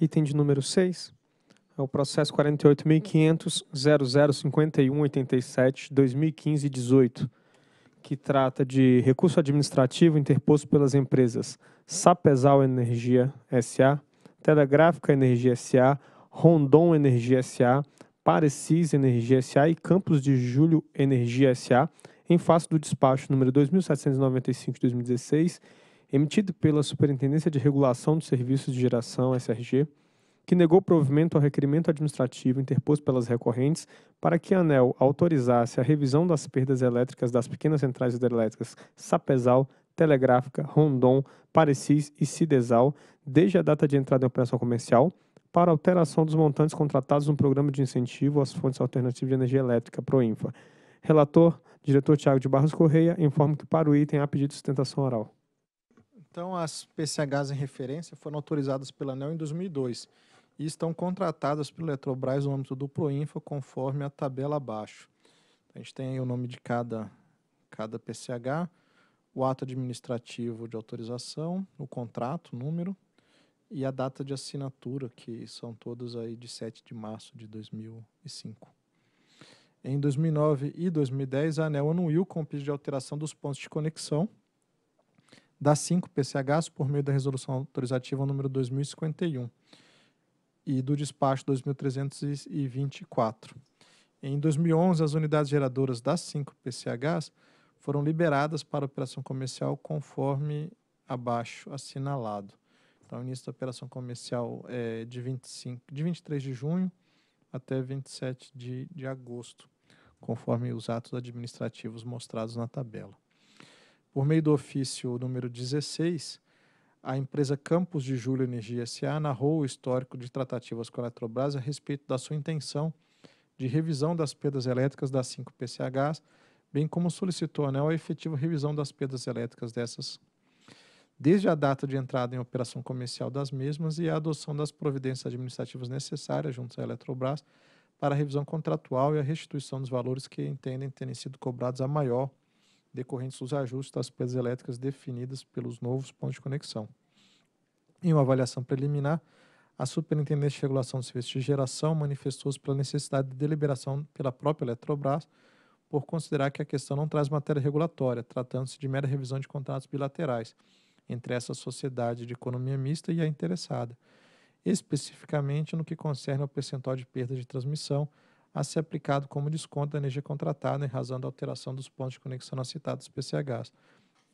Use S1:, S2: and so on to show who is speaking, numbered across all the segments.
S1: Item de número 6 é o processo 48.500.0051.87.2015.18, que trata de recurso administrativo interposto pelas empresas Sapesal Energia S.A., Telegráfica Energia S.A., Rondon Energia S.A., Parecis Energia S.A. e Campos de Julho Energia S.A., em face do despacho número 2795 de 2016 emitido pela Superintendência de Regulação dos Serviços de Geração, SRG, que negou provimento ao requerimento administrativo interposto pelas recorrentes para que a ANEL autorizasse a revisão das perdas elétricas das pequenas centrais hidrelétricas Sapezal, Telegráfica, Rondon, Parecis e Cidesal, desde a data de entrada em operação comercial, para alteração dos montantes contratados no Programa de Incentivo às Fontes Alternativas de Energia Elétrica, PROINFA. Relator, diretor Tiago de Barros Correia, informa que para o item há pedido de sustentação oral.
S2: Então, as PCHs em referência foram autorizadas pela ANEL em 2002 e estão contratadas pela Eletrobras no âmbito do Proinfa, conforme a tabela abaixo. Então, a gente tem o nome de cada, cada PCH, o ato administrativo de autorização, o contrato, o número e a data de assinatura, que são todas aí de 7 de março de 2005. Em 2009 e 2010, a ANEL anuiu com o pedido de alteração dos pontos de conexão, da 5 PCHs por meio da resolução autorizativa número 2051 e do despacho 2324. Em 2011, as unidades geradoras das 5 PCHs foram liberadas para operação comercial conforme abaixo assinalado. Então, início da operação comercial é de, 25, de 23 de junho até 27 de, de agosto, conforme os atos administrativos mostrados na tabela. Por meio do ofício número 16, a empresa Campos de Julho Energia S.A. narrou o histórico de tratativas com a Eletrobras a respeito da sua intenção de revisão das perdas elétricas das 5 PCHs, bem como solicitou anel a efetiva revisão das perdas elétricas dessas desde a data de entrada em operação comercial das mesmas e a adoção das providências administrativas necessárias junto à Eletrobras para a revisão contratual e a restituição dos valores que entendem terem sido cobrados a maior decorrentes dos ajustes das perdas elétricas definidas pelos novos pontos de conexão. Em uma avaliação preliminar, a Superintendência de Regulação de Serviços de Geração manifestou-se pela necessidade de deliberação pela própria Eletrobras por considerar que a questão não traz matéria regulatória, tratando-se de mera revisão de contratos bilaterais entre essa sociedade de economia mista e a interessada, especificamente no que concerne ao percentual de perda de transmissão, a ser aplicado como desconto da energia contratada em né, razão da alteração dos pontos de conexão nas citada PCHs.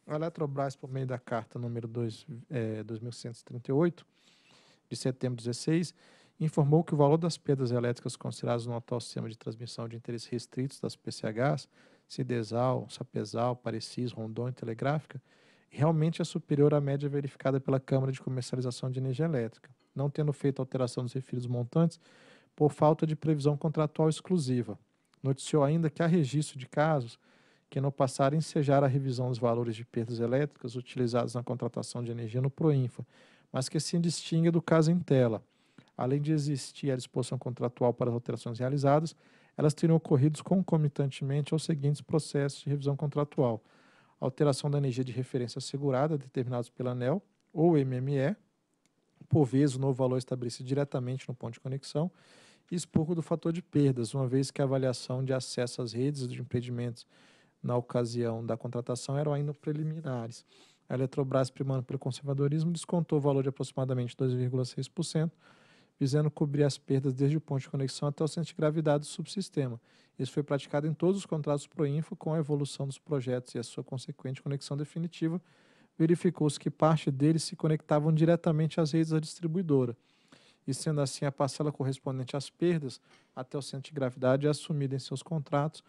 S2: A Eletrobras, por meio da carta número 2, é, 2138, de setembro de 16, informou que o valor das perdas elétricas consideradas no atual sistema de transmissão de interesses restritos das PCHs, Cidesal, Sapesal, Parecis, Rondônia e Telegráfica, realmente é superior à média verificada pela Câmara de Comercialização de Energia Elétrica. Não tendo feito alteração dos referidos montantes, por falta de previsão contratual exclusiva. Noticiou ainda que há registro de casos que no passado ensejaram a revisão dos valores de perdas elétricas utilizados na contratação de energia no Proinfa, mas que se distingue do caso em tela. Além de existir a disposição contratual para as alterações realizadas, elas teriam ocorrido concomitantemente aos seguintes processos de revisão contratual: alteração da energia de referência assegurada determinados pela ANEL ou MME, por vezes o novo valor estabelecido diretamente no ponto de conexão, expurgo do fator de perdas, uma vez que a avaliação de acesso às redes de empreendimentos na ocasião da contratação eram ainda preliminares. A Eletrobras, primando pelo conservadorismo, descontou o valor de aproximadamente 2,6%, visando cobrir as perdas desde o ponto de conexão até o centro de gravidade do subsistema. Isso foi praticado em todos os contratos Proinfo, com a evolução dos projetos e a sua consequente conexão definitiva, verificou-se que parte deles se conectavam diretamente às redes da distribuidora e sendo assim a parcela correspondente às perdas até o centro de gravidade é assumida em seus contratos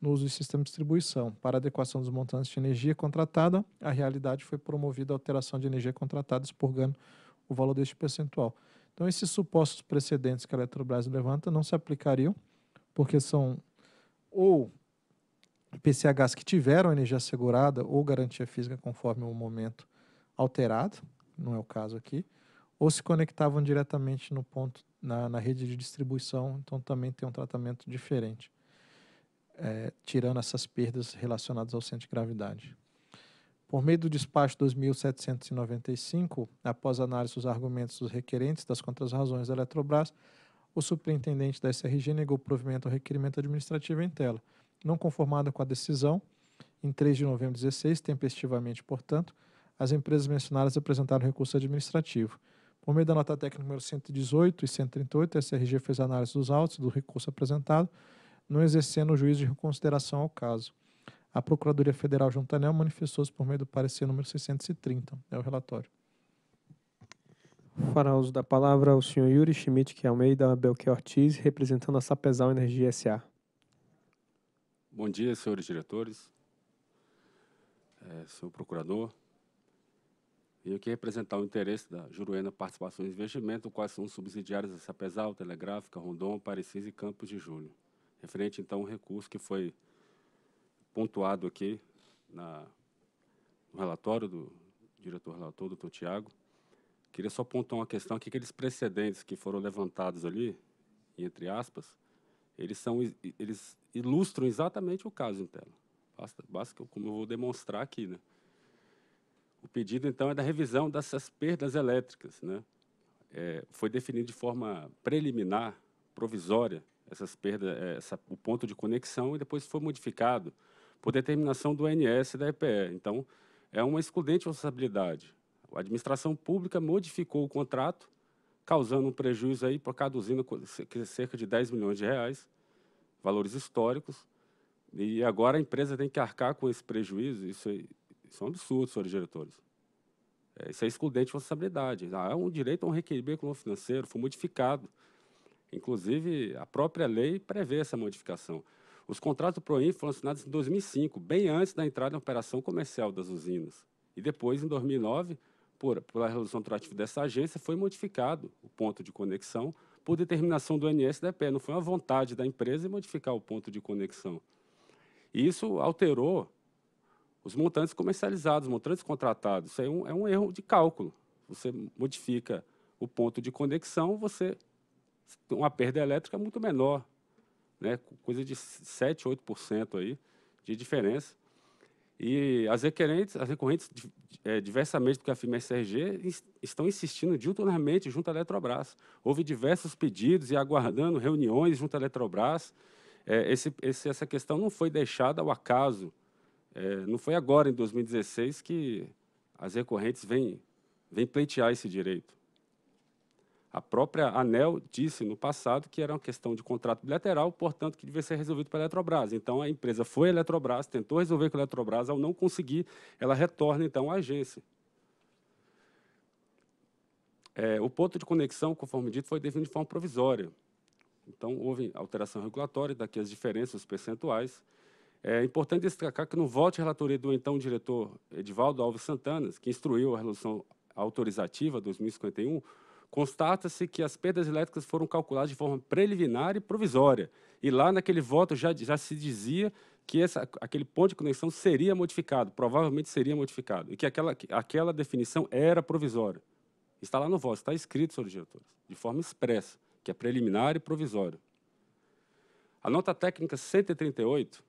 S2: no uso do sistema de distribuição. Para adequação dos montantes de energia contratada, a realidade foi promovida a alteração de energia contratada, expurgando o valor deste percentual. Então, esses supostos precedentes que a Eletrobras levanta não se aplicariam, porque são ou PCHs que tiveram energia assegurada ou garantia física conforme o momento alterado, não é o caso aqui, ou se conectavam diretamente no ponto na, na rede de distribuição, então também tem um tratamento diferente, é, tirando essas perdas relacionadas ao centro de gravidade. Por meio do despacho 2795, após análise dos argumentos dos requerentes das contrarrazões da Eletrobras, o superintendente da SRG negou provimento ao requerimento administrativo em tela. Não conformado com a decisão, em 3 de novembro de 2016, tempestivamente, portanto, as empresas mencionadas apresentaram recurso administrativo. Por meio da nota técnica número 118 e 138, a SRG fez análise dos autos do recurso apresentado, não exercendo o juízo de reconsideração ao caso. A Procuradoria Federal de Juntanel manifestou-se por meio do parecer número 630, é né, o relatório.
S1: Fará uso da palavra o senhor Yuri Schmidt, que é Almeida Belchior Ortiz, representando a Sapezal Energia S.A.
S3: Bom dia, senhores diretores, é, senhor procurador, e o que é representar o interesse da Juruena Participações e Investimento, quais são subsidiários da Sapesal, Telegráfica, Rondon, Parecis e Campos de Julho. Referente, então, ao recurso que foi pontuado aqui na, no relatório do diretor relator, doutor Tiago, queria só pontuar uma questão que aqueles precedentes que foram levantados ali, entre aspas, eles, são, eles ilustram exatamente o caso em tela. Basta, basta como eu vou demonstrar aqui, né? O pedido, então, é da revisão dessas perdas elétricas. Né? É, foi definido de forma preliminar, provisória, essas perdas, é, essa, o ponto de conexão e depois foi modificado por determinação do ANS e da EPE. Então, é uma excludente responsabilidade. A administração pública modificou o contrato, causando um prejuízo aí por cada usina cerca de 10 milhões de reais, valores históricos, e agora a empresa tem que arcar com esse prejuízo, isso aí isso é um absurdo, senhores diretores. É, isso é excludente de responsabilidade. Ah, é um direito a um requerimento financeiro, foi modificado. Inclusive, a própria lei prevê essa modificação. Os contratos do ProIN foram assinados em 2005, bem antes da entrada em operação comercial das usinas. E depois, em 2009, por, pela resolução atrativa dessa agência, foi modificado o ponto de conexão por determinação do NSDP. Não foi uma vontade da empresa modificar o ponto de conexão. E isso alterou os montantes comercializados, os montantes contratados. Isso é um, é um erro de cálculo. Você modifica o ponto de conexão, você tem uma perda elétrica é muito menor, né? coisa de 7, 8% aí de diferença. E as requerentes, as recorrentes, é, diversamente do que afirma a SRG, estão insistindo diuturnamente junto à Eletrobras. Houve diversos pedidos e aguardando reuniões junto à Eletrobras. É, esse, esse, essa questão não foi deixada ao acaso é, não foi agora, em 2016, que as recorrentes vêm, vêm pleitear esse direito. A própria ANEL disse no passado que era uma questão de contrato bilateral, portanto, que devia ser resolvido pela Eletrobras. Então, a empresa foi à Eletrobras, tentou resolver com a Eletrobras, ao não conseguir, ela retorna, então, à agência. É, o ponto de conexão, conforme dito, foi definido de forma provisória. Então, houve alteração regulatória, daqui as diferenças, percentuais, é importante destacar que no voto de relatoria do então diretor Edivaldo Alves Santanas, que instruiu a resolução autorizativa 2051, constata-se que as perdas elétricas foram calculadas de forma preliminar e provisória. E lá naquele voto já, já se dizia que essa, aquele ponto de conexão seria modificado, provavelmente seria modificado, e que aquela, aquela definição era provisória. Está lá no voto, está escrito, senhores diretores, de forma expressa, que é preliminar e provisória. A nota técnica 138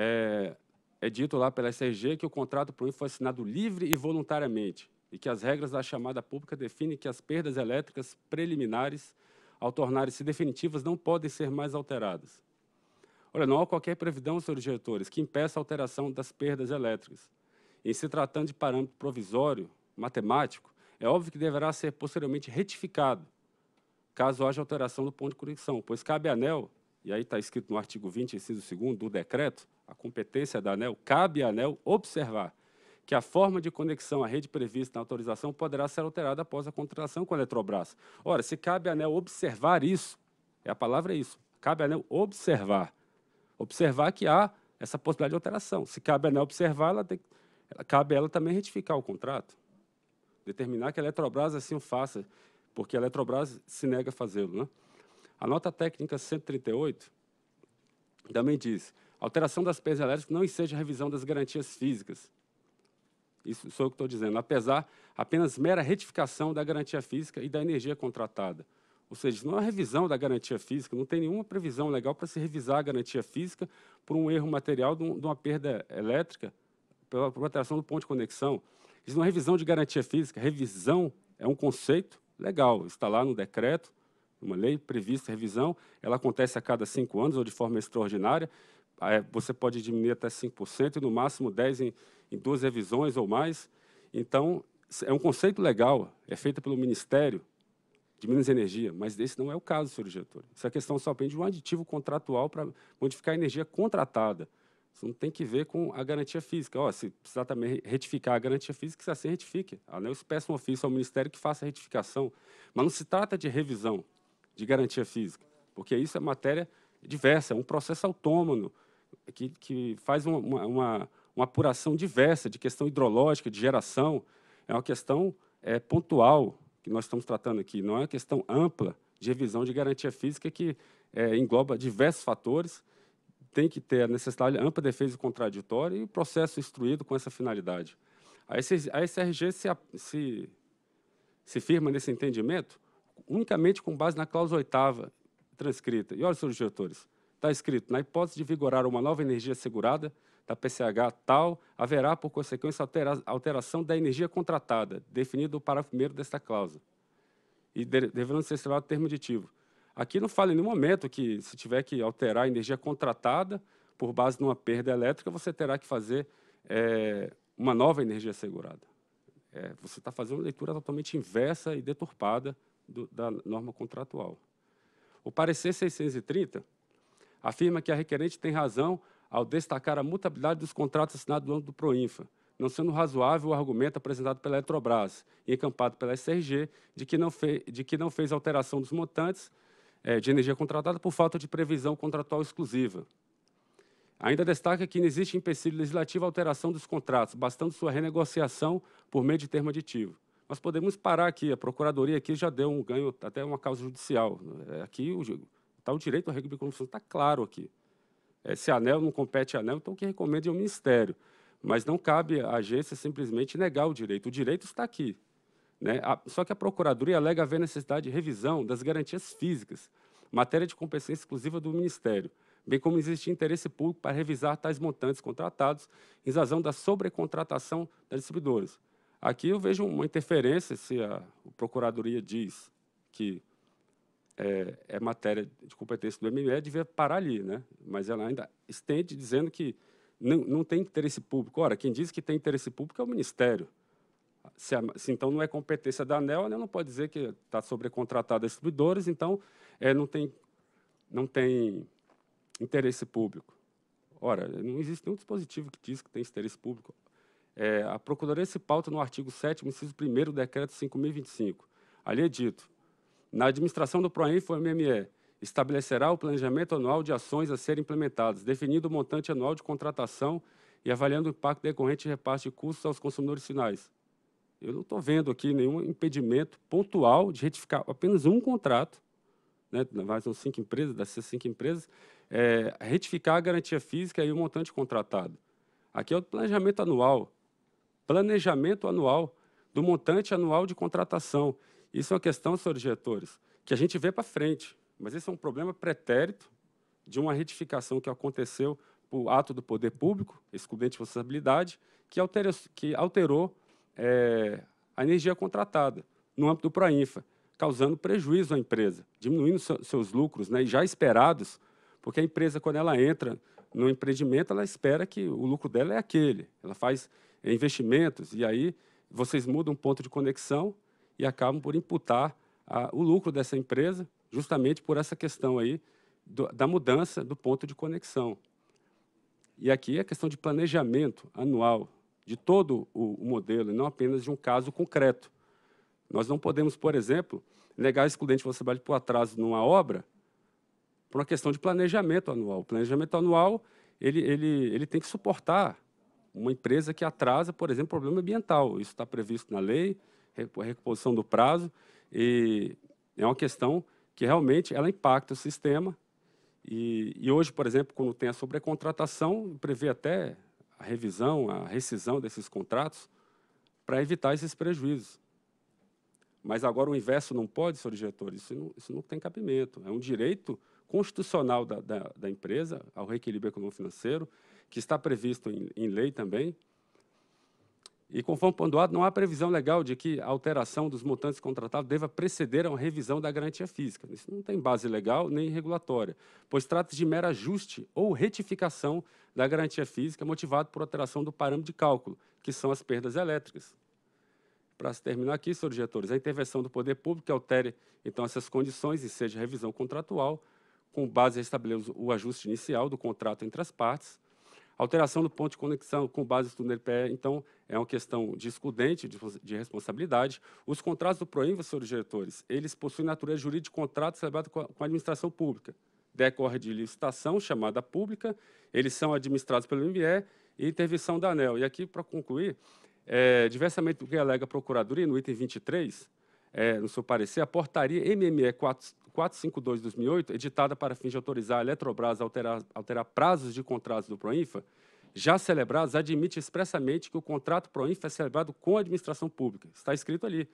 S3: é, é dito lá pela SRG que o contrato para o INFO foi assinado livre e voluntariamente e que as regras da chamada pública definem que as perdas elétricas preliminares, ao tornarem-se definitivas, não podem ser mais alteradas. Olha, não há qualquer previdão, senhores diretores, que impeça a alteração das perdas elétricas. Em se tratando de parâmetro provisório, matemático, é óbvio que deverá ser posteriormente retificado, caso haja alteração do ponto de conexão, pois cabe à ANEL e aí está escrito no artigo 20, inciso 2 do decreto, a competência da ANEL, cabe à ANEL observar que a forma de conexão à rede prevista na autorização poderá ser alterada após a contratação com a Eletrobras. Ora, se cabe à ANEL observar isso, é a palavra é isso, cabe à ANEL observar, observar que há essa possibilidade de alteração. Se cabe à ANEL observar, ela tem, cabe a ela também retificar o contrato, determinar que a Eletrobras assim o faça, porque a Eletrobras se nega a fazê-lo, né? A nota técnica 138 também diz, alteração das perdas elétricas não enseja revisão das garantias físicas. Isso sou eu que estou dizendo. Apesar, apenas mera retificação da garantia física e da energia contratada. Ou seja, não é revisão da garantia física, não tem nenhuma previsão legal para se revisar a garantia física por um erro material de, uma perda elétrica, pela alteração do ponto de conexão. Isso não é revisão de garantia física, revisão é um conceito legal, está lá no decreto, uma lei prevista revisão, ela acontece a cada cinco anos ou de forma extraordinária, você pode diminuir até 5% e no máximo 10 em, em duas revisões ou mais. Então, é um conceito legal, é feita pelo Ministério de Minas e Energia, mas esse não é o caso, senhor diretor. Essa questão só pende um aditivo contratual para modificar a energia contratada. Isso não tem que ver com a garantia física. Oh, se precisar também retificar a garantia física, se assim retifique. A peço peça um ofício ao é Ministério que faça a retificação. Mas não se trata de revisão, de garantia física, porque isso é matéria diversa, é um processo autônomo que, que faz uma, uma, uma apuração diversa de questão hidrológica, de geração, é uma questão é, pontual que nós estamos tratando aqui, não é uma questão ampla de revisão de garantia física que é, engloba diversos fatores, tem que ter a necessidade de ampla defesa contraditória e o processo instruído com essa finalidade. A SRG se, se, se firma nesse entendimento unicamente com base na cláusula oitava transcrita. E olha, senhores diretores, está escrito, na hipótese de vigorar uma nova energia segurada da PCH tal, haverá, por consequência, altera alteração da energia contratada, definido o parágrafo primeiro desta cláusula, e de deverão ser o termo aditivo. Aqui não fala em nenhum momento que, se tiver que alterar a energia contratada por base numa perda elétrica, você terá que fazer é, uma nova energia segurada. É, você está fazendo uma leitura totalmente inversa e deturpada do, da norma contratual. O parecer 630 afirma que a requerente tem razão ao destacar a mutabilidade dos contratos assinados no âmbito do Proinfa, não sendo razoável o argumento apresentado pela Eletrobras e encampado pela SRG de que não, fe de que não fez alteração dos montantes é, de energia contratada por falta de previsão contratual exclusiva. Ainda destaca que não existe empecilho legislativo à alteração dos contratos, bastando sua renegociação por meio de termo aditivo. Nós podemos parar aqui, a Procuradoria aqui já deu um ganho, até uma causa judicial. É, aqui está o, o direito à recompensa, está claro aqui. É, se ANEL não compete a ANEL, então quem recomenda é o Ministério. Mas não cabe à agência simplesmente negar o direito. O direito está aqui. Né? só que a Procuradoria alega haver necessidade de revisão das garantias físicas, matéria de competência exclusiva do Ministério, bem como existe interesse público para revisar tais montantes contratados em razão da sobrecontratação das distribuidoras. Aqui eu vejo uma interferência se a, Procuradoria diz que é, é, matéria de competência do MME, devia parar ali, né? mas ela ainda estende dizendo que não, não tem interesse público. Ora, quem diz que tem interesse público é o Ministério. Se, a, se então não é competência da ANEL, a ANEL não pode dizer que está sobrecontratada a distribuidores, então é, não, tem, não tem interesse público. Ora, não existe nenhum dispositivo que diz que tem interesse público. É, a Procuradoria se pauta tá no artigo 7 inciso 1 do Decreto 5.025. Ali é dito, na administração do Proinfo MME, estabelecerá o planejamento anual de ações a serem implementadas, definindo o montante anual de contratação e avaliando o impacto decorrente de repasse de custos aos consumidores finais. Eu não estou vendo aqui nenhum impedimento pontual de retificar apenas um contrato, né, mais são cinco empresas, dessas cinco empresas, é, retificar a garantia física e o montante contratado. Aqui é o planejamento anual planejamento anual, do montante anual de contratação. Isso é uma questão, senhores diretores, que a gente vê para frente, mas esse é um problema pretérito de uma retificação que aconteceu por ato do poder público, excludente de responsabilidade, que alterou, que alterou é, a energia contratada no âmbito do Proinfa, causando prejuízo à empresa, diminuindo seus lucros né, já esperados, porque a empresa, quando ela entra no empreendimento, ela espera que o lucro dela é aquele. Ela faz investimentos, e aí vocês mudam o ponto de conexão e acabam por imputar a, o lucro dessa empresa justamente por essa questão aí do, da mudança do ponto de conexão. E aqui é questão de planejamento anual de todo o, o modelo, e não apenas de um caso concreto. Nós não podemos, por exemplo, negar que excludente responsabilidade por atraso numa obra por uma questão de planejamento anual. O planejamento anual ele, ele, ele tem que suportar uma empresa que atrasa, por exemplo, problema ambiental. Isso está previsto na lei, recomposição do prazo, e é uma questão que realmente ela impacta o sistema. E, e hoje, por exemplo, quando tem a sobrecontratação, prevê até a revisão, a rescisão desses contratos para evitar esses prejuízos. Mas agora o inverso não pode, senhor diretor, isso não, isso não tem cabimento. É um direito constitucional da, da, da empresa ao reequilíbrio econômico-financeiro, que está previsto em, em lei também. E conforme pontuado, não há previsão legal de que a alteração dos montantes contratados deva preceder a uma revisão da garantia física. Isso não tem base legal nem regulatória, pois trata-se de mero ajuste ou retificação da garantia física motivado por alteração do parâmetro de cálculo, que são as perdas elétricas. Para se terminar aqui, senhores diretores, a intervenção do poder público que altere, então, essas condições e seja revisão contratual, com base a estabelecer o ajuste inicial do contrato entre as partes, Alteração do ponto de conexão com base do NPE, então, é uma questão de excludente, de, de responsabilidade. Os contratos do Proinvas, senhores diretores, eles possuem natureza jurídica de contrato celebrado com a, com a administração pública. Decorre de licitação, chamada pública, eles são administrados pelo MBE e intervenção da ANEL. E aqui, para concluir, é, diversamente do que alega a Procuradoria, no item 23, é, no seu parecer, a portaria MME 452 2008, editada para fins de autorizar a Eletrobras a alterar, alterar prazos de contratos do Proinfa, já celebrados, admite expressamente que o contrato Proinfa é celebrado com a administração pública. Está escrito ali.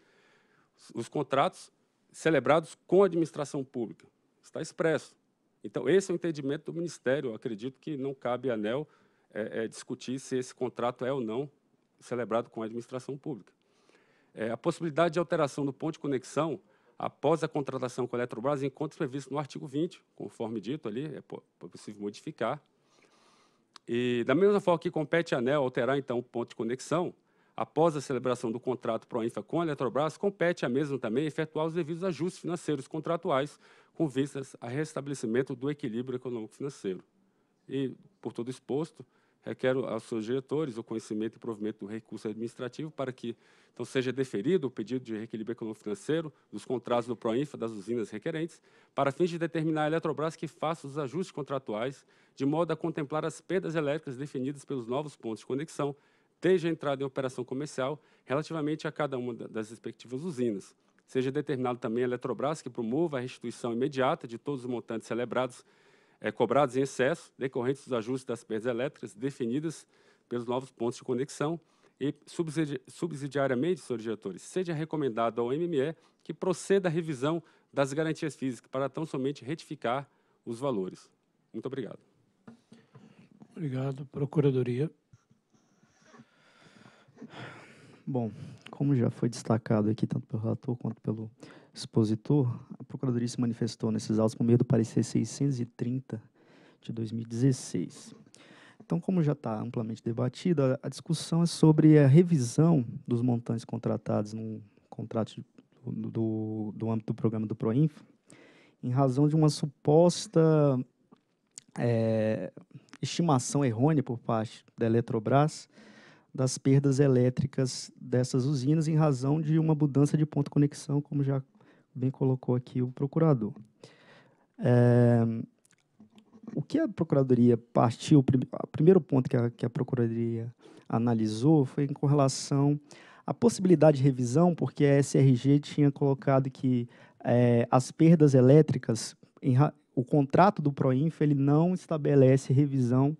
S3: Os contratos celebrados com a administração pública. Está expresso. Então, esse é o entendimento do Ministério. Eu acredito que não cabe a ANEL é, é, discutir se esse contrato é ou não celebrado com a administração pública é, a possibilidade de alteração do ponto de conexão após a contratação com a Eletrobras encontra previsto no artigo 20, conforme dito ali, é, é possível modificar. E, da mesma forma que compete a ANEL alterar, então, o ponto de conexão, após a celebração do contrato Proinfa com a Eletrobras, compete a mesma também efetuar os devidos ajustes financeiros contratuais com vistas a restabelecimento do equilíbrio econômico financeiro. E, por todo exposto, requer aos seus diretores o conhecimento e provimento do recurso administrativo para que então, seja deferido o pedido de reequilíbrio econômico-financeiro dos contratos do Proinfa das usinas requerentes, para fins de determinar a Eletrobras que faça os ajustes contratuais, de modo a contemplar as perdas elétricas definidas pelos novos pontos de conexão, desde a entrada em operação comercial, relativamente a cada uma das respectivas usinas. Seja determinado também a Eletrobras que promova a restituição imediata de todos os montantes celebrados é, cobrados em excesso decorrentes dos ajustes das perdas elétricas definidas pelos novos pontos de conexão e subsidiariamente, senhores diretores, seja recomendado ao MME que proceda à revisão das garantias físicas para tão somente retificar os valores. Muito obrigado.
S4: Obrigado. Procuradoria.
S5: Bom, como já foi destacado aqui, tanto pelo relator quanto pelo expositor, a Procuradoria se manifestou nesses autos por meio do parecer 630 de 2016. Então, como já está amplamente debatido, a discussão é sobre a revisão dos montantes contratados no contrato do, do âmbito do programa do Proinfo, em razão de uma suposta é, estimação errônea por parte da Eletrobras, das perdas elétricas dessas usinas em razão de uma mudança de ponto de conexão, como já bem colocou aqui o procurador. É, o que a procuradoria partiu, o primeiro ponto que a, que a procuradoria analisou foi com relação à possibilidade de revisão, porque a SRG tinha colocado que é, as perdas elétricas, em, o contrato do Proinf ele não estabelece revisão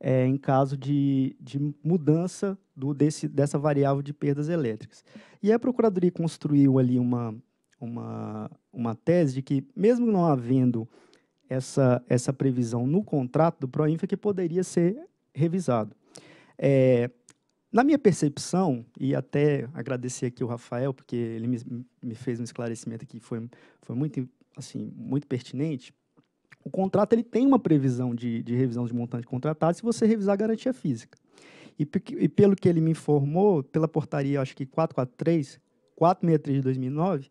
S5: é, em caso de, de mudança do, desse, dessa variável de perdas elétricas. E a Procuradoria construiu ali uma, uma, uma tese de que, mesmo não havendo essa, essa previsão no contrato do Proinfa, que poderia ser revisado. É, na minha percepção, e até agradecer aqui o Rafael, porque ele me, me fez um esclarecimento que foi, foi muito, assim, muito pertinente, o contrato ele tem uma previsão de, de revisão de montante contratado se você revisar a garantia física. E, e pelo que ele me informou, pela portaria, acho que 443, 463 de 2009,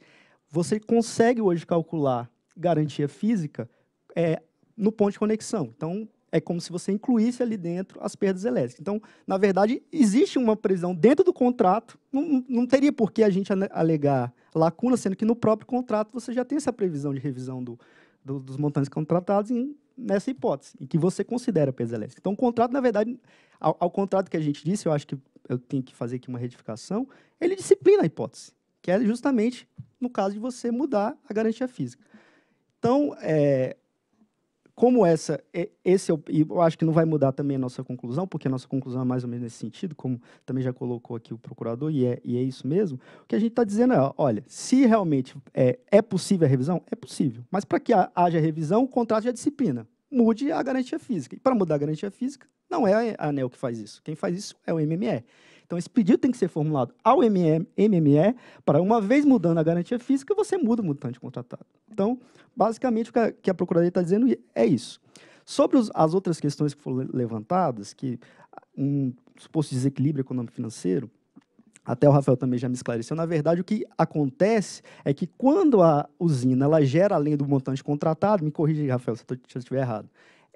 S5: você consegue hoje calcular garantia física é, no ponto de conexão. Então, é como se você incluísse ali dentro as perdas elétricas. Então, na verdade, existe uma previsão dentro do contrato, não, não teria por que a gente alegar lacuna, sendo que no próprio contrato você já tem essa previsão de revisão do, do, dos montantes contratados em, nessa hipótese, em que você considera peso elétrico. Então, o contrato, na verdade, ao, ao que a gente disse, eu acho que eu tenho que fazer aqui uma retificação, ele disciplina a hipótese, que é justamente no caso de você mudar a garantia física. Então, é, como essa, esse é eu, eu acho que não vai mudar também a nossa conclusão, porque a nossa conclusão é mais ou menos nesse sentido, como também já colocou aqui o procurador, e é, e é isso mesmo, o que a gente está dizendo é, olha, se realmente é, é possível a revisão, é possível, mas para que haja revisão, o contrato já disciplina, mude a garantia física. E para mudar a garantia física, não é a ANEL que faz isso, quem faz isso é o MME. Então, esse pedido tem que ser formulado ao MME, para uma vez mudando a garantia física, você muda o montante contratado. Então, basicamente, o que a, Procuradoria está dizendo é isso. Sobre os, as outras questões que foram levantadas, que um suposto desequilíbrio econômico-financeiro, até o Rafael também já me esclareceu. Na verdade, o que acontece é que quando a usina ela gera além do montante contratado, me corrija, Rafael, se eu estiver errado,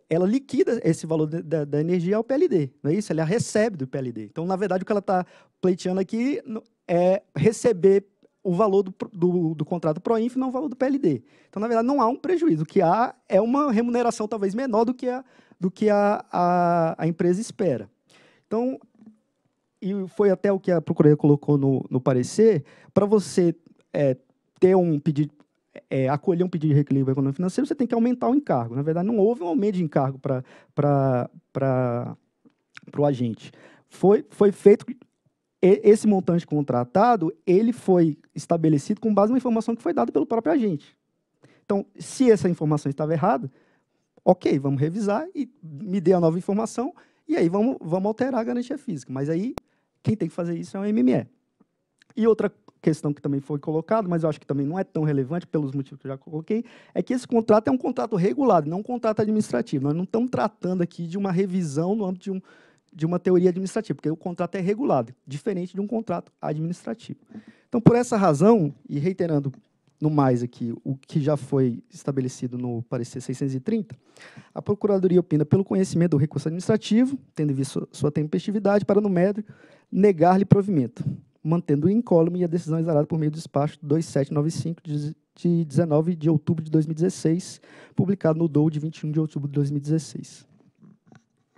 S5: ela liquida esse valor da, da, energia ao PLD, não é isso? Ela recebe do PLD. Então, na verdade, o que ela está pleiteando aqui é receber o valor do, do, do contrato PROINF não o valor do PLD. Então, na verdade, não há um prejuízo. O que há é uma remuneração talvez menor do que a, do que a, a, a empresa espera. Então, e foi até o que a Procuradoria colocou no, no parecer, para você é, ter um pedido é, acolher um pedido de reequilíbrio econômico financeiro, você tem que aumentar o encargo. Na verdade, não houve um aumento de encargo para o agente. Foi, foi feito esse montante contratado, ele foi estabelecido com base na informação que foi dada pelo próprio agente. Então, se essa informação estava errada, ok, vamos revisar e me dê a nova informação e aí vamos, vamos alterar a garantia física. Mas aí, quem tem que fazer isso é o MME. E outra questão que também foi colocada, mas eu acho que também não é tão relevante, pelos motivos que eu já coloquei, é que esse contrato é um contrato regulado, não um contrato administrativo. Nós não estamos tratando aqui de uma revisão no âmbito de, um, de uma teoria administrativa, porque o contrato é regulado, diferente de um contrato administrativo. Então, por essa razão, e reiterando no mais aqui o que já foi estabelecido no parecer 630, a Procuradoria opina pelo conhecimento do recurso administrativo, tendo em vista sua tempestividade, para, no médio, negar-lhe provimento mantendo incólume a decisão exarada por meio do despacho 2795 de 19 de outubro de 2016, publicado no DOU de 21 de outubro de 2016.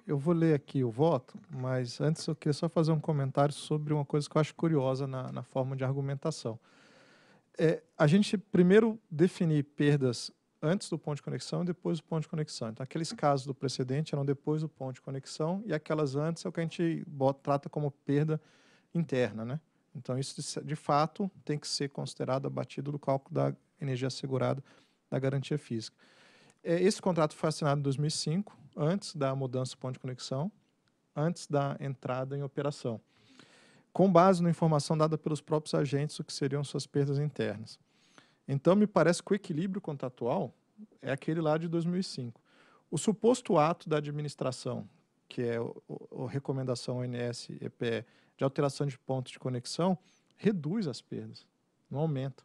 S2: Eu vou ler aqui o voto, mas antes eu queria só fazer um comentário sobre uma coisa que eu acho curiosa na, na forma de argumentação. É, a gente primeiro definir perdas antes do ponto de conexão e depois do ponto de conexão. Então, aqueles casos do precedente eram depois do ponto de conexão e aquelas antes é o que a gente bota, trata como perda interna, né? Então, isso de fato tem que ser considerado abatido do cálculo da energia assegurada da garantia física. É, esse contrato foi assinado em 2005, antes da mudança do ponto de conexão, antes da entrada em operação, com base na informação dada pelos próprios agentes, o que seriam suas perdas internas. Então, me parece que o equilíbrio contratual é aquele lá de 2005. O suposto ato da administração, que é a recomendação ONS-EPE, de alteração de pontos de conexão reduz as perdas, não aumenta.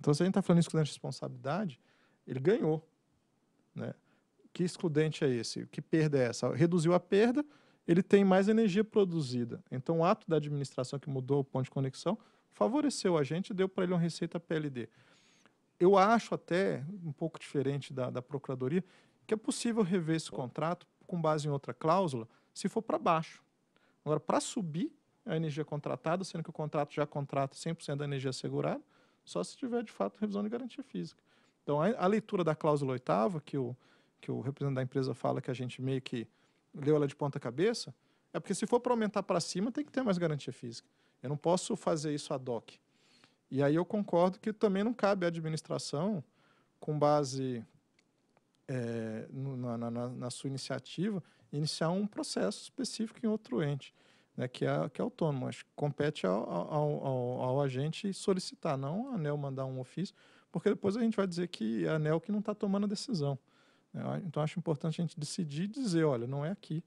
S2: Então, se a gente está falando de excludente de responsabilidade, ele ganhou. Né? Que excludente é esse? Que perda é essa? Reduziu a perda, ele tem mais energia produzida. Então, o ato da administração que mudou o ponto de conexão favoreceu a gente e deu para ele uma receita PLD. Eu acho até um pouco diferente da, da Procuradoria que é possível rever esse contrato com base em outra cláusula se for para baixo. Agora, para subir, a energia contratada, sendo que o contrato já contrata 100% da energia segurada, só se tiver, de fato, revisão de garantia física. Então, a, a leitura da cláusula oitava, que o, que o representante da empresa fala que a gente meio que leu ela de ponta cabeça, é porque se for para aumentar para cima, tem que ter mais garantia física. Eu não posso fazer isso ad hoc. E aí eu concordo que também não cabe à administração, com base é, na, na, na, sua iniciativa, iniciar um processo específico em outro ente né, que, é, que é autônomo. compete ao, ao, ao, ao, agente solicitar, não a ANEL mandar um ofício, porque depois a gente vai dizer que é a ANEL que não está tomando a decisão. Né? Então, acho importante a gente decidir e dizer, olha, não é aqui,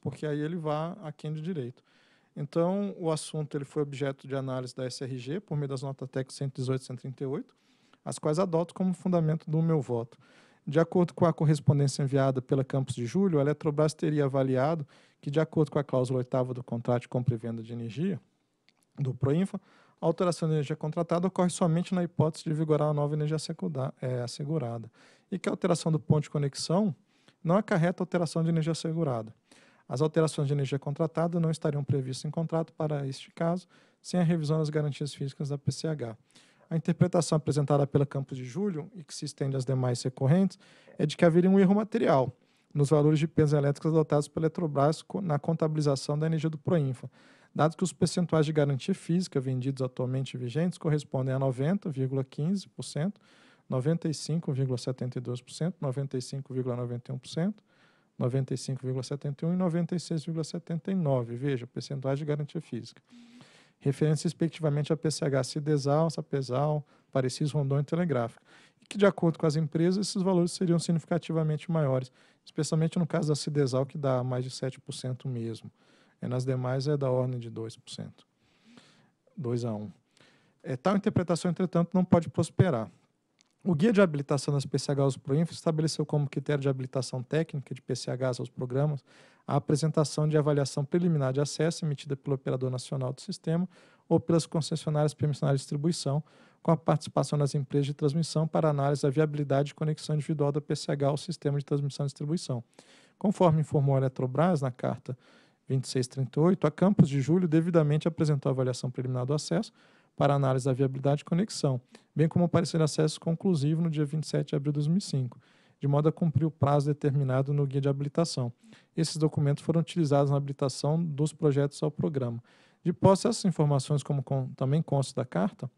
S2: porque aí ele vá a quem de direito. Então, o assunto ele foi objeto de análise da SRG por meio das notas TEC 118 e 138, as quais adoto como fundamento do meu voto. De acordo com a correspondência enviada pela Campos de Julho, a Eletrobras teria avaliado que, de acordo com a cláusula oitava do contrato de compra e venda de energia, do Proinfa, a alteração de energia contratada ocorre somente na hipótese de vigorar a nova energia é, assegurada, e que a alteração do ponto de conexão não acarreta alteração de energia assegurada. As alterações de energia contratada não estariam previstas em contrato para este caso, sem a revisão das garantias físicas da PCH. A interpretação apresentada pela Campos de Julho, e que se estende às demais recorrentes, é de que haveria um erro material, nos valores de perdas elétricas adotados pela Eletrobras na contabilização da energia do Proinfa, dado que os percentuais de garantia física vendidos atualmente vigentes correspondem a 90,15%, 95,72%, 95,91%, 95,71% e 96,79%. Veja, percentuais de garantia física. Referência, respectivamente, a PCH Cidesal, Sapesal, Parecis, Rondônia e Telegráfica e que, de acordo com as empresas, esses valores seriam significativamente maiores, especialmente no caso da Cidesal, que dá mais de 7% mesmo. E nas demais é da ordem de 2%. 2 a 1. É, tal interpretação, entretanto, não pode prosperar. O Guia de Habilitação das PCHs para o INFRA estabeleceu como critério de habilitação técnica de PCHs aos programas a apresentação de avaliação preliminar de acesso emitida pelo Operador Nacional do Sistema ou pelas concessionárias permissionárias de distribuição, com a participação das empresas de transmissão para análise da viabilidade de conexão individual da PCH ao sistema de transmissão e distribuição. Conforme informou a Eletrobras na carta 2638, a Campos de Julho devidamente apresentou a avaliação preliminar do acesso para análise da viabilidade de conexão, bem como o parecer acesso conclusivo no dia 27 de abril de 2005, de modo a cumprir o prazo determinado no guia de habilitação. Esses documentos foram utilizados na habilitação dos projetos ao programa. De posse essas informações, como com, também consta da carta,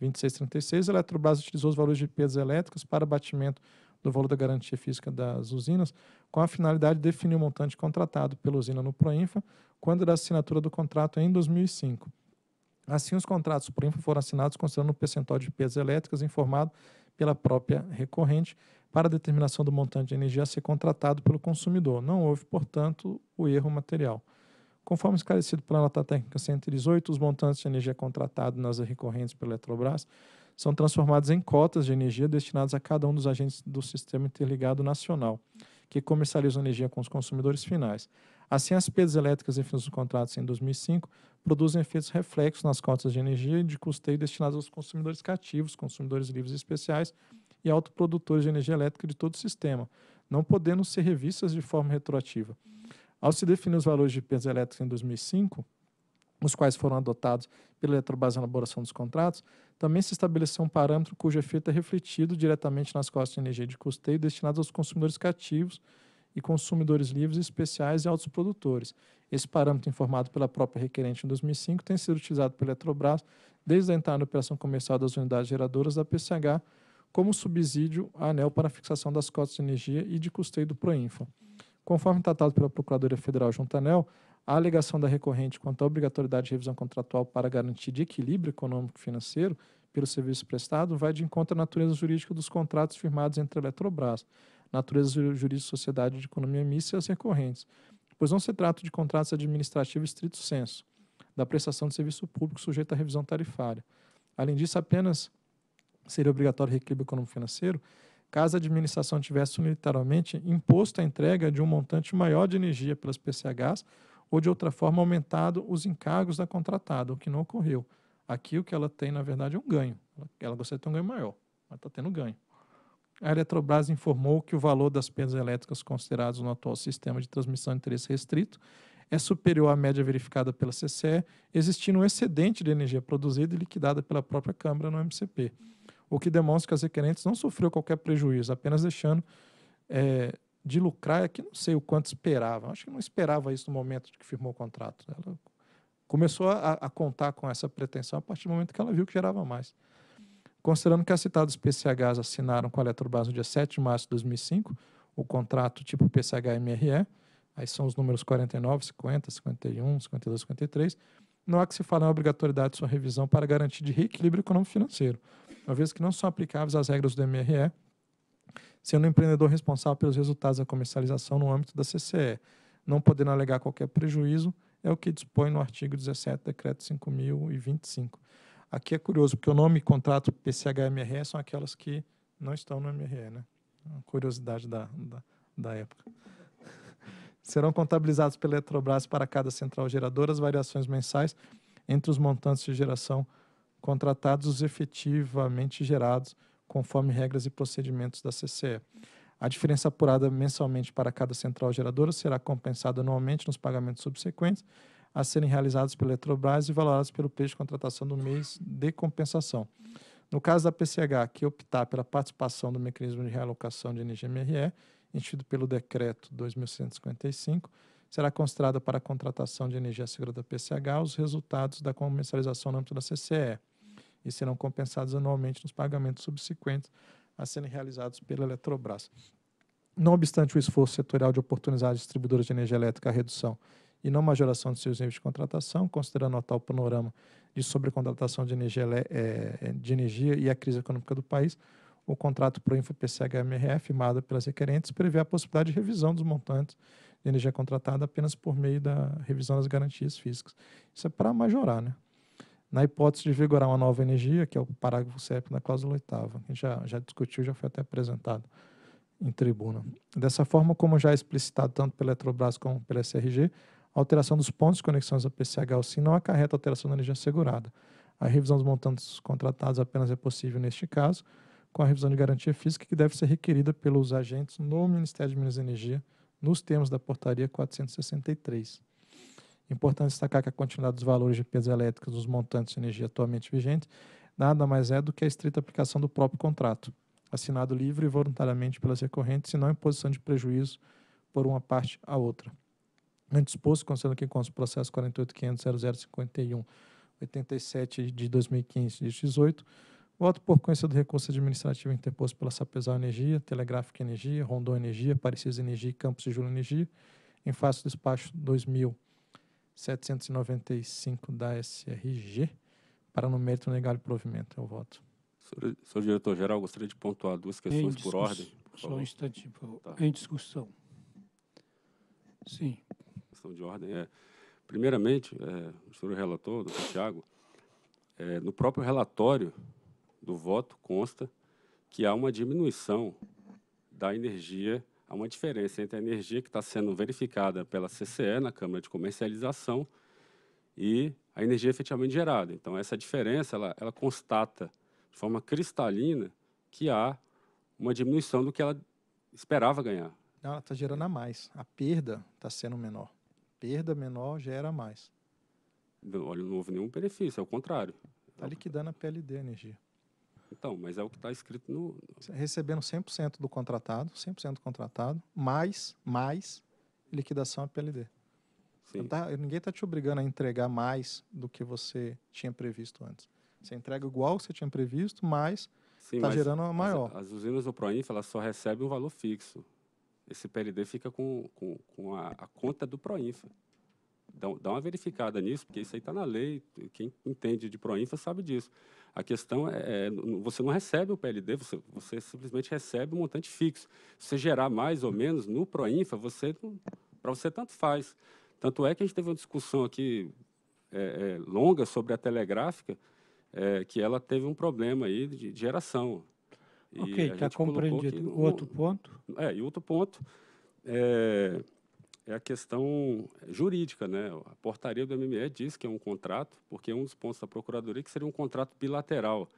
S2: 2636, a Eletrobras utilizou os valores de perdas elétricas para abatimento do valor da garantia física das usinas, com a finalidade de definir o montante contratado pela usina no Proinfa quando da assinatura do contrato em 2005. Assim, os contratos Proinfa foram assinados considerando o percentual de perdas elétricas informado pela própria recorrente para determinação do montante de energia a ser contratado pelo consumidor. Não houve, portanto, o erro material. Conforme esclarecido pela nota técnica 118, os montantes de energia contratados nas recorrentes pela Eletrobras são transformados em cotas de energia destinadas a cada um dos agentes do Sistema Interligado Nacional, que comercializam energia com os consumidores finais. Assim, as perdas elétricas em fins dos contratos em 2005 produzem efeitos reflexos nas cotas de energia e de custeio destinadas aos consumidores cativos, consumidores livres e especiais e autoprodutores de energia elétrica de todo o sistema, não podendo ser revistas de forma retroativa. Ao se definir os valores de peso elétrico em 2005, os quais foram adotados pela Eletrobras na elaboração dos contratos, também se estabeleceu um parâmetro cujo efeito é refletido diretamente nas costas de energia de custeio destinadas aos consumidores cativos e consumidores livres especiais e altos produtores. Esse parâmetro, informado pela própria requerente em 2005, tem sido utilizado pela Eletrobras desde a entrada na operação comercial das unidades geradoras da PCH como subsídio à ANEL para a fixação das cotas de energia e de custeio do Proinfa. Conforme tratado pela Procuradoria Federal Juntanel, a alegação da recorrente quanto à obrigatoriedade de revisão contratual para garantir de equilíbrio econômico e financeiro pelo serviço prestado vai de encontro à natureza jurídica dos contratos firmados entre a Eletrobras, natureza jurídica de sociedade de economia mista e as recorrentes, pois não se trata de contratos administrativos estrito senso, da prestação de serviço público sujeita à revisão tarifária. Além disso, apenas seria obrigatório reequilíbrio econômico financeiro caso a administração tivesse unilateralmente imposto a entrega de um montante maior de energia pelas PCHs ou de outra forma aumentado os encargos da contratada, o que não ocorreu. Aqui o que ela tem, na verdade, é um ganho. Ela gostaria de ter um ganho maior, mas está tendo ganho. A Eletrobras informou que o valor das perdas elétricas consideradas no atual sistema de transmissão de interesse restrito é superior à média verificada pela CCE, existindo um excedente de energia produzida e liquidada pela própria Câmara no MCP o que demonstra que as requerentes não sofreu qualquer prejuízo, apenas deixando é, de lucrar, é que não sei o quanto esperava, acho que não esperava isso no momento em que firmou o contrato. Né? Ela começou a, a contar com essa pretensão a partir do momento que ela viu que gerava mais. Considerando que as citadas PCHs assinaram com a Eletrobras no dia 7 de março de 2005, o contrato tipo PCH-MRE, aí são os números 49, 50, 51, 52, 53, não há que se falar em obrigatoriedade de sua revisão para garantir de reequilíbrio econômico-financeiro uma vez que não são aplicáveis as regras do MRE, sendo o empreendedor responsável pelos resultados da comercialização no âmbito da CCE, não podendo alegar qualquer prejuízo, é o que dispõe no artigo 17 Decreto 5.025. Aqui é curioso, porque o nome contrato PCH-MRE são aquelas que não estão no MRE, né? É uma curiosidade da, da, da época. Serão contabilizados pela Eletrobras para cada central geradora as variações mensais entre os montantes de geração contratados os efetivamente gerados, conforme regras e procedimentos da CCE. A diferença apurada mensalmente para cada central geradora será compensada anualmente nos pagamentos subsequentes a serem realizados pela Eletrobras e valorados pelo preço de contratação do mês de compensação. No caso da PCH, que optar pela participação do mecanismo de realocação de energia MRE, instituído pelo Decreto 2155, será considerada para a contratação de energia segura da PCH os resultados da comercialização no âmbito da CCE e serão compensados anualmente nos pagamentos subsequentes a serem realizados pela Eletrobras. Não obstante o esforço setorial de oportunizar as distribuidoras de energia elétrica a redução e não majoração de seus níveis de contratação, considerando o tal panorama de sobrecontratação de energia, é, é, de energia e a crise econômica do país, o contrato Proinfo PCH-MRE, firmado pelas requerentes, prevê a possibilidade de revisão dos montantes de energia contratada apenas por meio da revisão das garantias físicas. Isso é para majorar, né? na hipótese de vigorar uma nova energia, que é o parágrafo 7 da cláusula 8 que já, já discutiu, já foi até apresentado em tribuna. Dessa forma, como já é explicitado tanto pela Eletrobras como pela SRG, a alteração dos pontos de conexão da PCH ao SIM não acarreta alteração da energia assegurada. A revisão dos montantes contratados apenas é possível neste caso, com a revisão de garantia física que deve ser requerida pelos agentes no Ministério de Minas e Energia, nos termos da Portaria 463. Importante destacar que a continuidade dos valores de peso elétricas dos montantes de energia atualmente vigentes nada mais é do que a estrita aplicação do próprio contrato, assinado livre e voluntariamente pelas recorrentes, e não imposição de prejuízo por uma parte à outra. Antes posto, considerando que consta o processo 48.500.0051.87 de 2015 e 18, voto por conhecer do recurso administrativo interposto pela Sapesal Energia, Telegráfica Energia, Rondon Energia, Aparecidas Energia e Campos de Júlio Energia, em face do despacho 2000 795 da SRG para no mérito negar o provimento. Eu voto.
S3: Senhor, senhor diretor-geral, gostaria de pontuar duas questões por ordem. Por Só um instante,
S2: por tá. Em discussão.
S4: Sim.
S3: Questão de ordem é. Primeiramente, é, o senhor é relator, doutor Tiago, é, no próprio relatório do voto consta que há uma diminuição da energia há uma diferença entre a energia que está sendo verificada pela CCE, na Câmara de Comercialização, e a energia efetivamente gerada. Então, essa diferença, ela, ela constata de forma cristalina que há uma diminuição do que ela esperava ganhar.
S2: Não, ela está gerando a mais. A perda está sendo menor. Perda menor gera mais.
S3: Olha, não houve nenhum benefício, é o contrário. Está liquidando a PLD a energia. Então, mas é o que está escrito no...
S2: Recebendo 100% do contratado, 100% do contratado, mais, mais liquidação a PLD. Então tá, ninguém está te obrigando a entregar mais do que você tinha previsto antes. Você entrega igual que você tinha previsto, mas está gerando uma maior.
S3: As, as usinas do Proinfa elas só recebem um valor fixo. Esse PLD fica com, com, com a, a, conta do Proinfa. Dá, dá uma verificada nisso, porque isso aí está na lei. Quem entende de Proinfa sabe disso. A questão é, é você não recebe o PLD, você, você, simplesmente recebe um montante fixo. Se você gerar mais ou menos no Proinfa, você para você tanto faz. Tanto é que a gente teve uma discussão aqui é, é longa sobre a telegráfica, é, que ela teve um problema aí de, de geração. ok, está compreendido. O outro ponto? É, e outro ponto... É, é a questão jurídica, né? A portaria do MME diz que é um contrato, porque é um dos pontos da Procuradoria que seria um contrato bilateral.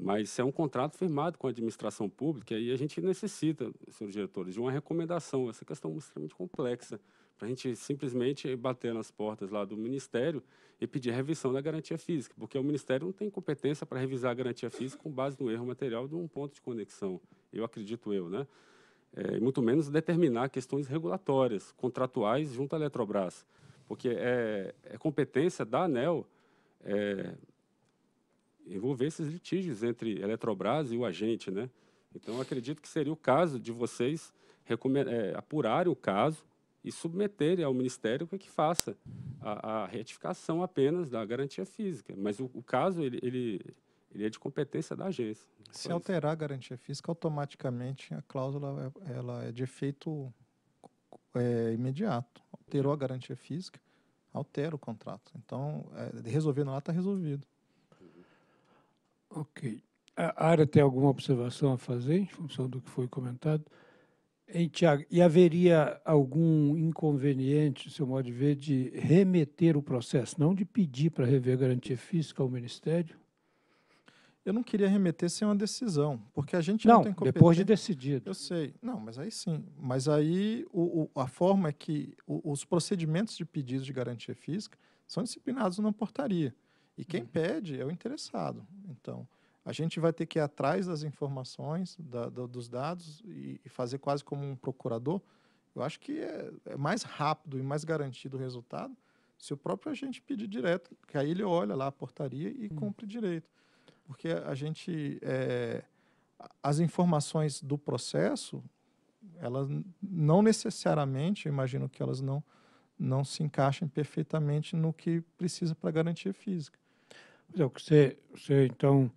S3: Mas se é um contrato firmado com a administração pública, aí a gente necessita, senhores diretores, de uma recomendação. Essa questão é extremamente complexa, para a gente simplesmente bater nas portas lá do Ministério e pedir a revisão da garantia física, porque o Ministério não tem competência para revisar a garantia física com base no erro material de um ponto de conexão. Eu acredito eu, né? é, muito menos determinar questões regulatórias, contratuais junto à Eletrobras, porque é, é competência da ANEL é, envolver esses litígios entre Eletrobras e o agente. Né? Então, acredito que seria o caso de vocês é, apurarem o caso e submeterem ao Ministério para que faça a, a, retificação apenas da garantia física. Mas o, o caso ele, ele, ele é de competência da agência.
S2: Se é. alterar a garantia física, automaticamente a cláusula é, ela é de efeito é, imediato. Alterou a garantia física, altera o contrato. Então, é, resolvendo lá, está resolvido.
S4: Ok. A área tem alguma observação a fazer em função do que foi comentado? Hein, Tiago, e haveria algum inconveniente, seu modo de ver, de remeter o processo, não de pedir para
S2: rever a garantia física ao Ministério? eu não queria remeter sem uma decisão, porque a gente não, não tem competência. depois de decidido. Eu sei. Não, mas aí sim. Mas aí o, o, a forma é que o, os procedimentos de pedidos de garantia física são disciplinados na portaria. E quem uhum. pede é o interessado. Então, a gente vai ter que ir atrás das informações, da, da, dos dados e, e, fazer quase como um procurador. Eu acho que é, é mais rápido e mais garantido o resultado se o próprio agente pedir direto, que aí ele olha lá a portaria e uhum. cumpre direito porque a gente é, as informações do processo elas não necessariamente, imagino que elas não não se encaixem perfeitamente no que precisa para garantia física.
S4: Mas é, o que você, você então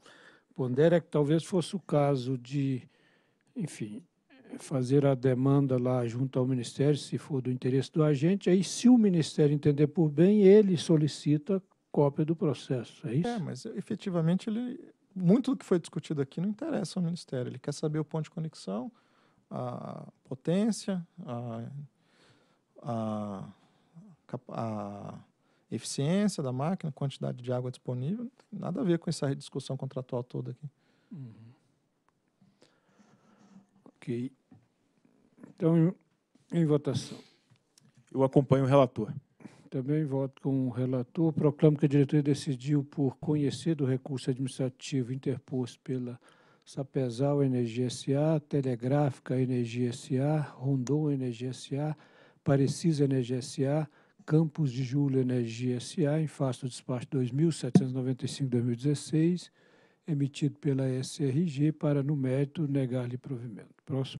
S4: pondera é que talvez fosse o caso de, enfim, fazer a demanda lá junto ao Ministério, se for do interesse do agente, aí se o Ministério entender por bem, ele solicita cópia
S2: do processo, é isso? É, mas efetivamente ele muito do que foi discutido aqui não interessa ao Ministério. Ele quer saber o ponto de conexão, a potência, a, a, a eficiência da máquina, quantidade de água disponível. Não tem nada a ver com essa discussão contratual toda aqui. Uhum. Ok. Então, em votação.
S1: Eu acompanho o relator.
S4: Também voto com o relator. Proclamo que a diretoria decidiu por conhecer do recurso administrativo interposto pela Sapezal Energia S.A., Telegráfica Energia S.A., Rondon Energia S.A., Parecisa Energia S.A., Campos de Julho Energia S.A., em face do despacho 2795-2016, emitido pela SRG, para, no mérito, negar-lhe provimento. Próximo.